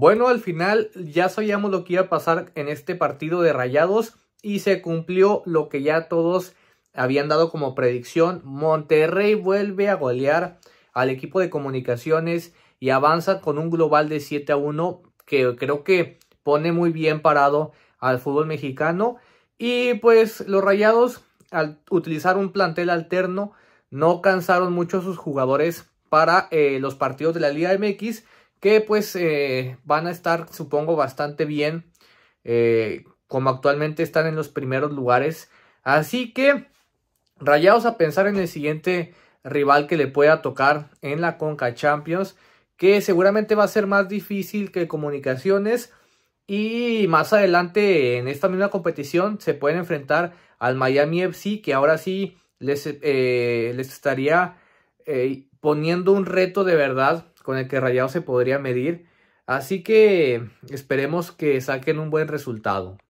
Bueno, al final ya sabíamos lo que iba a pasar en este partido de Rayados y se cumplió lo que ya todos habían dado como predicción. Monterrey vuelve a golear al equipo de comunicaciones y avanza con un global de 7 a 1 que creo que pone muy bien parado al fútbol mexicano. Y pues los Rayados, al utilizar un plantel alterno, no cansaron mucho a sus jugadores para eh, los partidos de la Liga MX que pues eh, van a estar supongo bastante bien eh, como actualmente están en los primeros lugares así que rayados a pensar en el siguiente rival que le pueda tocar en la Conca Champions que seguramente va a ser más difícil que comunicaciones y más adelante en esta misma competición se pueden enfrentar al Miami FC que ahora sí les, eh, les estaría poniendo un reto de verdad con el que Rayado se podría medir. Así que esperemos que saquen un buen resultado.